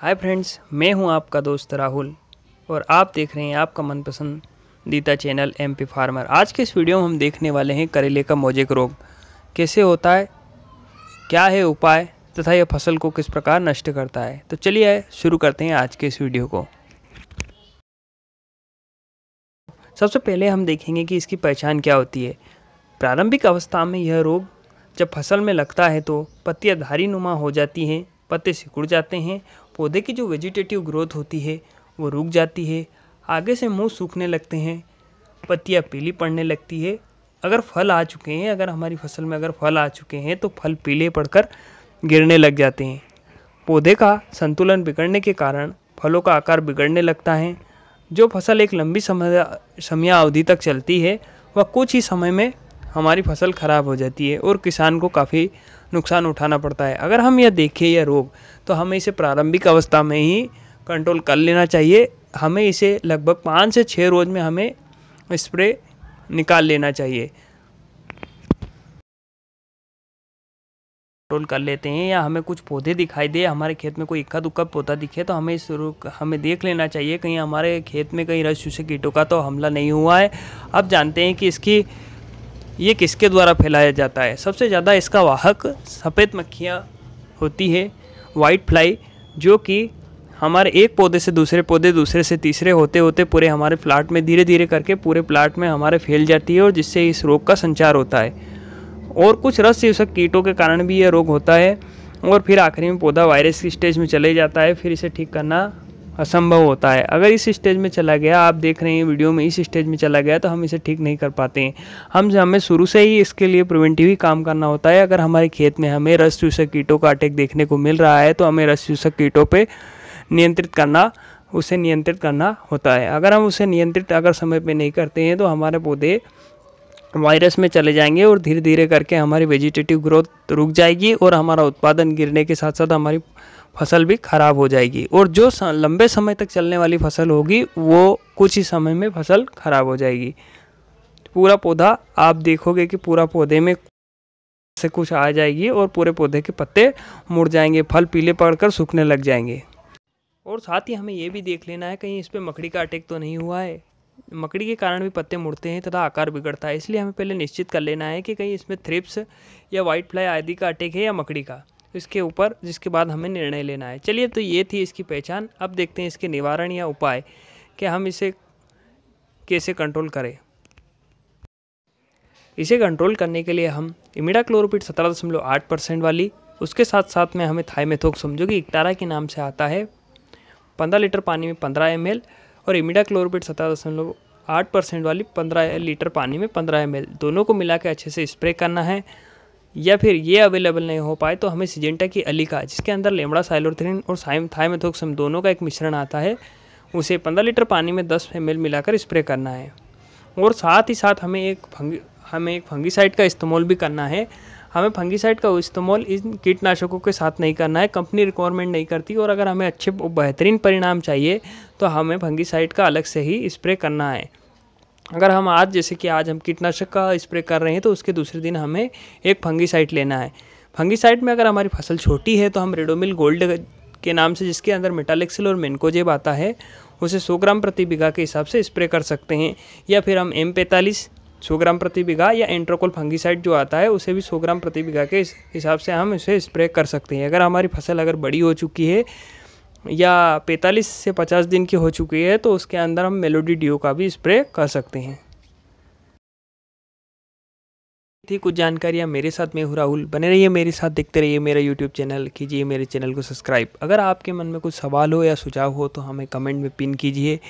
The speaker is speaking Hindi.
हाय फ्रेंड्स मैं हूं आपका दोस्त राहुल और आप देख रहे हैं आपका मनपसंद दीता चैनल एम पी फार्मर आज के इस वीडियो में हम देखने वाले हैं करेले का मोजेक रोग कैसे होता है क्या है उपाय तथा यह फसल को किस प्रकार नष्ट करता है तो चलिए शुरू करते हैं आज के इस वीडियो को सबसे पहले हम देखेंगे कि इसकी पहचान क्या होती है प्रारंभिक अवस्था में यह रोग जब फसल में लगता है तो पत्तियाँ धारी नुमा हो जाती हैं पत्ते सिकुड़ जाते हैं पौधे की जो वेजिटेटिव ग्रोथ होती है वो रुक जाती है आगे से मुँह सूखने लगते हैं पत्तियाँ पीली पड़ने लगती है अगर फल आ चुके हैं अगर हमारी फसल में अगर फल आ चुके हैं तो फल पीले पड़कर गिरने लग जाते हैं पौधे का संतुलन बिगड़ने के कारण फलों का आकार बिगड़ने लगता है जो फसल एक लंबी समय समयावधि तक चलती है वह कुछ ही समय में हमारी फसल ख़राब हो जाती है और किसान को काफ़ी नुकसान उठाना पड़ता है अगर हम यह देखें यह रोग तो हमें इसे प्रारंभिक अवस्था में ही कंट्रोल कर लेना चाहिए हमें इसे लगभग पाँच से छः रोज़ में हमें स्प्रे निकाल लेना चाहिए कंट्रोल कर लेते हैं या हमें कुछ पौधे दिखाई दे हमारे खेत में कोई इक्का दुक्का पौधा दिखे तो हमें इस रोग हमें देख लेना चाहिए कहीं हमारे खेत में कहीं रस चूसे कीटों का तो हमला नहीं हुआ है अब जानते हैं कि इसकी ये किसके द्वारा फैलाया जाता है सबसे ज़्यादा इसका वाहक सफ़ेद मक्खियाँ होती है वाइट फ्लाई जो कि हमारे एक पौधे से दूसरे पौधे दूसरे से तीसरे होते होते पूरे हमारे प्लाट में धीरे धीरे करके पूरे प्लाट में हमारे फैल जाती है और जिससे इस रोग का संचार होता है और कुछ रस सेवसक कीटों के कारण भी यह रोग होता है और फिर आखिरी में पौधा वायरस की स्टेज में चले जाता है फिर इसे ठीक करना असंभव होता है अगर इस स्टेज में चला गया आप देख रहे हैं वीडियो में इस स्टेज में चला गया तो हम इसे ठीक नहीं कर पाते हैं हम हमें शुरू से ही इसके लिए प्रिवेंटिव ही काम करना होता है अगर हमारे खेत में हमें रस चूसक कीटों का अटैक देखने को मिल रहा है तो हमें रस चूसक कीटों पर नियंत्रित करना उसे नियंत्रित करना होता है अगर हम उसे नियंत्रित अगर समय पर नहीं करते हैं तो हमारे पौधे वायरस में चले जाएंगे और धीरे धीरे करके हमारी वेजिटेटिव ग्रोथ रुक जाएगी और हमारा उत्पादन गिरने के साथ साथ हमारी फसल भी खराब हो जाएगी और जो लंबे समय तक चलने वाली फसल होगी वो कुछ ही समय में फसल खराब हो जाएगी पूरा पौधा आप देखोगे कि पूरा पौधे में से कुछ आ जाएगी और पूरे पौधे के पत्ते मुड़ जाएंगे फल पीले पड़कर सूखने लग जाएंगे और साथ ही हमें यह भी देख लेना है कहीं इस पर मकड़ी का अटैक तो नहीं हुआ है मकड़ी के कारण भी पत्ते मुड़ते हैं तथा आकार बिगड़ता है इसलिए हमें पहले निश्चित कर लेना है कि कहीं इसमें थ्रिप्स या वाइट फ्लाई आदि का अटैक है या मकड़ी का इसके ऊपर जिसके बाद हमें निर्णय लेना है चलिए तो ये थी इसकी पहचान अब देखते हैं इसके निवारण या उपाय कि हम इसे कैसे कंट्रोल करें इसे कंट्रोल करने के लिए हम इमिडा क्लोरोपिड सत्रह दशमलव आठ परसेंट वाली उसके साथ साथ में हमें थाईमेथोक्सम जो कि इक्टारा के नाम से आता है पंद्रह लीटर पानी में पंद्रह एम और इमिडा क्लोरोपिड सत्रह दशमलव आठ परसेंट वाली पंद्रह लीटर पानी में पंद्रह एम दोनों को मिला के अच्छे से स्प्रे करना है या फिर ये अवेलेबल नहीं हो पाए तो हमें सिजेंटा की अलिका जिसके अंदर लेमड़ा साइलोथ्रिन और साइम थाइमेथोक्सम दोनों का एक मिश्रण आता है उसे 15 लीटर पानी में 10 एम मिलाकर स्प्रे करना है और साथ ही साथ हमें एक फंग हमें एक फंगीसाइड का इस्तेमाल भी करना है हमें फंगीसाइड का इस्तेमाल इन कीटनाशकों के साथ नहीं करना है कंपनी रिक्वायरमेंट नहीं करती और अगर हमें अच्छे बेहतरीन परिणाम चाहिए तो हमें फंगीसाइड का अलग से ही स्प्रे करना है अगर हम आज जैसे कि आज हम कीटनाशक का स्प्रे कर रहे हैं तो उसके दूसरे दिन हमें एक फंगीसाइड लेना है फंगीसाइड में अगर हमारी फसल छोटी है तो हम रेडोमिल गोल्ड के नाम से जिसके अंदर मेटालिक्सिल और मेनकोजेब आता है उसे 100 ग्राम प्रति बीघा के हिसाब से स्प्रे कर सकते हैं या फिर हम एम पैंतालीस सौ ग्राम प्रति बीघा या एंट्रोकोल फंगीसाइड जो आता है उसे भी सौ ग्राम प्रति बीघा के हिसाब से हम इसे स्प्रे कर सकते हैं अगर हमारी फसल अगर बड़ी हो चुकी है या 45 से 50 दिन की हो चुकी है तो उसके अंदर हम मेलोडी ड्यू का भी स्प्रे कर सकते हैं थी कुछ जानकारियाँ मेरे साथ में हूँ राहुल बने रहिए मेरे साथ देखते रहिए मेरा यूट्यूब चैनल कीजिए मेरे चैनल को सब्सक्राइब अगर आपके मन में कुछ सवाल हो या सुझाव हो तो हमें कमेंट में पिन कीजिए